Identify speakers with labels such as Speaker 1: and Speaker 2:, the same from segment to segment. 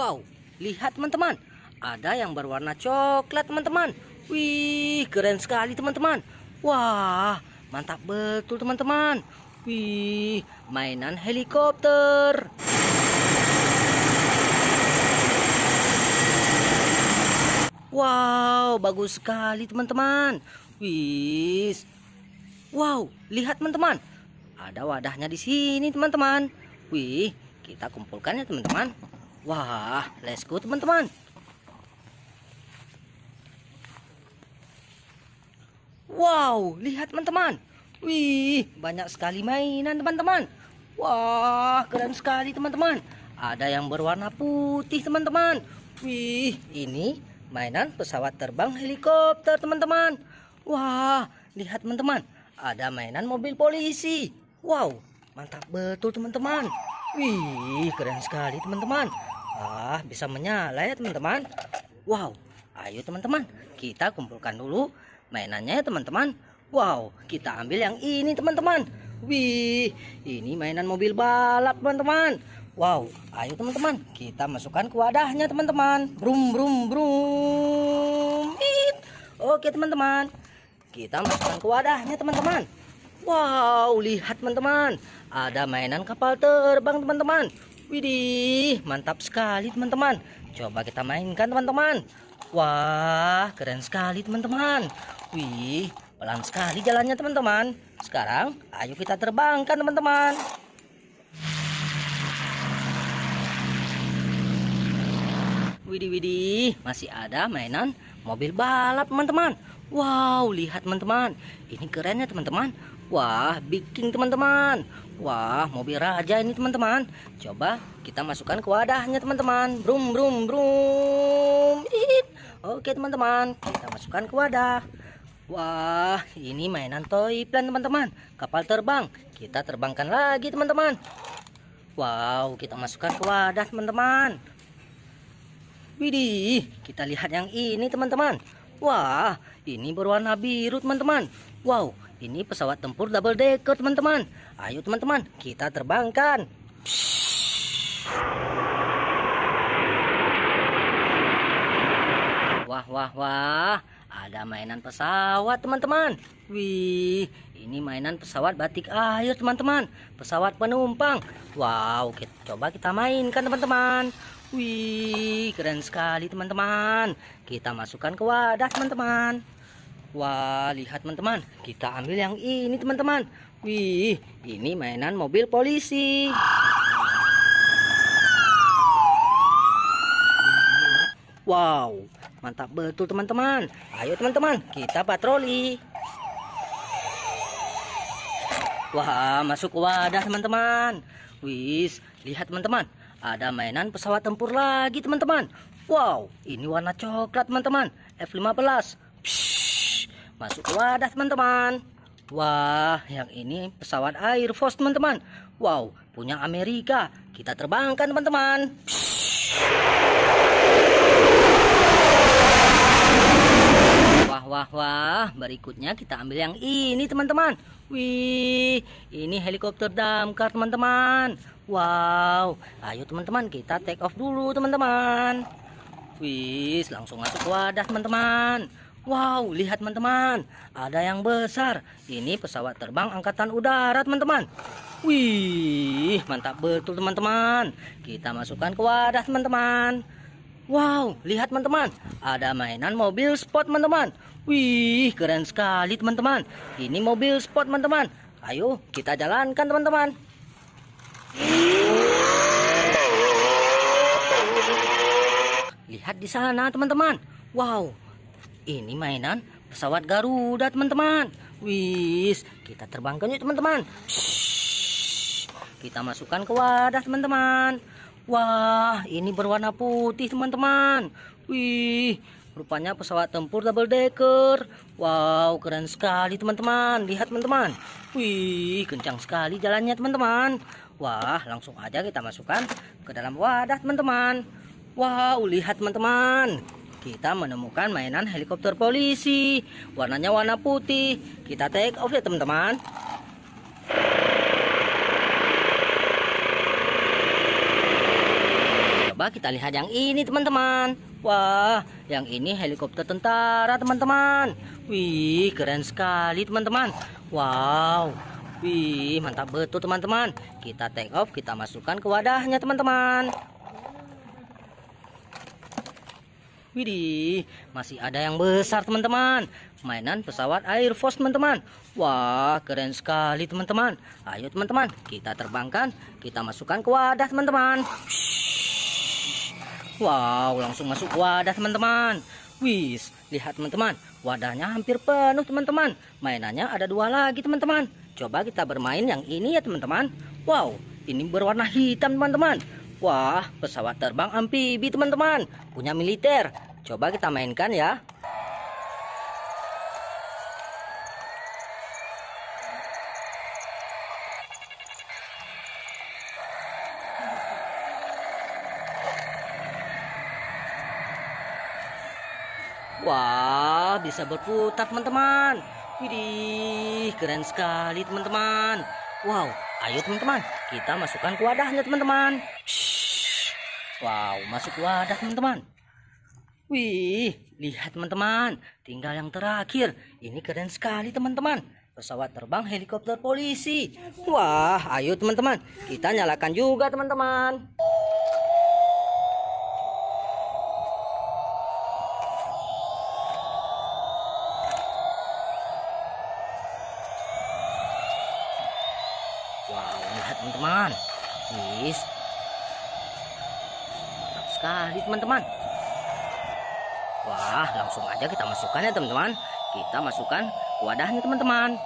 Speaker 1: Wow, lihat teman-teman. Ada yang berwarna coklat teman-teman. Wih, keren sekali teman-teman. Wah, mantap betul teman-teman. Wih, mainan helikopter. Wow, bagus sekali teman-teman. Wih, Wow, lihat teman-teman. Ada wadahnya di sini teman-teman. Wih, kita kumpulkan ya teman-teman. Wah, let's go teman-teman. Wow, lihat teman-teman. Wih, banyak sekali mainan teman-teman. Wah, keren sekali teman-teman. Ada yang berwarna putih teman-teman. Wih, ini mainan pesawat terbang helikopter teman-teman. Wah, lihat teman-teman. Ada mainan mobil polisi. Wow, mantap betul teman-teman. Wih, keren sekali teman-teman ah bisa menyala ya teman-teman wow ayo teman-teman kita kumpulkan dulu mainannya ya teman-teman wow kita ambil yang ini teman-teman wih ini mainan mobil balap teman-teman wow ayo teman-teman kita masukkan ke wadahnya teman-teman brum brum brum It. oke teman-teman kita masukkan ke wadahnya teman-teman Wow, lihat teman-teman, ada mainan kapal terbang teman-teman. Widih, mantap sekali teman-teman. Coba kita mainkan teman-teman. Wah, keren sekali teman-teman. Wih, pelan sekali jalannya teman-teman. Sekarang, ayo kita terbangkan teman-teman. Widih, widih, masih ada mainan mobil balap teman-teman. Wow, lihat teman-teman. Ini kerennya teman-teman. Wah, bikin teman-teman. Wah, mobil raja ini teman-teman. Coba kita masukkan ke wadahnya teman-teman. Brum brum brum. It. Oke teman-teman, kita masukkan ke wadah. Wah, ini mainan toy plan teman-teman. Kapal terbang. Kita terbangkan lagi teman-teman. Wow, kita masukkan ke wadah teman-teman. Widih, kita lihat yang ini teman-teman. Wah, ini berwarna biru teman-teman. Wow, ini pesawat tempur double decker teman-teman. Ayo teman-teman, kita terbangkan. Wah, wah, wah. Ada mainan pesawat teman-teman. Wih, ini mainan pesawat batik air teman-teman. Pesawat penumpang. Wow, kita, coba kita mainkan teman-teman. Wih, keren sekali teman-teman. Kita masukkan ke wadah teman-teman. Wah, lihat teman-teman, kita ambil yang ini teman-teman. Wih, ini mainan mobil polisi. Wow, mantap betul teman-teman. Ayo teman-teman, kita patroli. Wah, masuk wadah teman-teman. Wih, lihat teman-teman, ada mainan pesawat tempur lagi teman-teman. Wow, ini warna coklat teman-teman. F15 masuk ke wadah teman-teman Wah yang ini pesawat Air Force teman-teman Wow punya Amerika kita terbangkan teman-teman Wah wah wah berikutnya kita ambil yang ini teman-teman Wih ini helikopter damkar teman-teman Wow ayo teman-teman kita take off dulu teman-teman Wih langsung masuk ke wadah teman-teman Wow, lihat teman-teman, ada yang besar. Ini pesawat terbang angkatan udara, teman-teman. Wih, mantap betul, teman-teman. Kita masukkan ke wadah, teman-teman. Wow, lihat teman-teman, ada mainan mobil sport, teman-teman. Wih, keren sekali, teman-teman. Ini mobil sport, teman-teman. Ayo, kita jalankan, teman-teman. Lihat di sana, teman-teman. Wow, ini mainan pesawat Garuda, teman-teman. Wis, kita terbangkan yuk, teman-teman. Kita masukkan ke wadah, teman-teman. Wah, ini berwarna putih, teman-teman. Wih, rupanya pesawat tempur double decker. Wow, keren sekali, teman-teman. Lihat, teman-teman. Wih, kencang sekali jalannya, teman-teman. Wah, langsung aja kita masukkan ke dalam wadah, teman-teman. Wow, lihat, teman-teman kita menemukan mainan helikopter polisi. Warnanya warna putih. Kita take off ya teman-teman. Coba kita lihat yang ini teman-teman. Wah, yang ini helikopter tentara teman-teman. Wih, keren sekali teman-teman. Wow, Wih, mantap betul teman-teman. Kita take off, kita masukkan ke wadahnya teman-teman. Widih, masih ada yang besar teman-teman. Mainan pesawat Air Force teman-teman. Wah, keren sekali teman-teman. Ayo teman-teman, kita terbangkan, kita masukkan ke wadah teman-teman. Wow, langsung masuk wadah teman-teman. Wis, lihat teman-teman, wadahnya hampir penuh teman-teman. Mainannya ada dua lagi teman-teman. Coba kita bermain yang ini ya teman-teman. Wow, ini berwarna hitam teman-teman. Wah, pesawat terbang amfibi teman-teman. Punya militer. Coba kita mainkan ya. Wah, bisa berputar teman-teman. Widih, keren sekali teman-teman. Wow, Ayo teman-teman, kita masukkan ke wadahnya teman-teman. Wow, masuk ke wadah teman-teman. Wih, lihat teman-teman, tinggal yang terakhir. Ini keren sekali teman-teman. Pesawat terbang helikopter polisi. Wah, ayo teman-teman, kita nyalakan juga teman-teman. teman-teman is mantap sekali teman-teman wah langsung aja kita masukkan ya teman-teman kita masukkan wadahnya teman-teman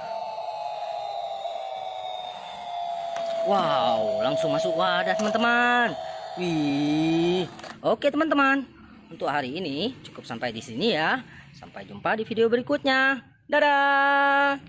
Speaker 1: wow langsung masuk wadah teman-teman wih oke teman-teman untuk hari ini cukup sampai di sini ya sampai jumpa di video berikutnya dadah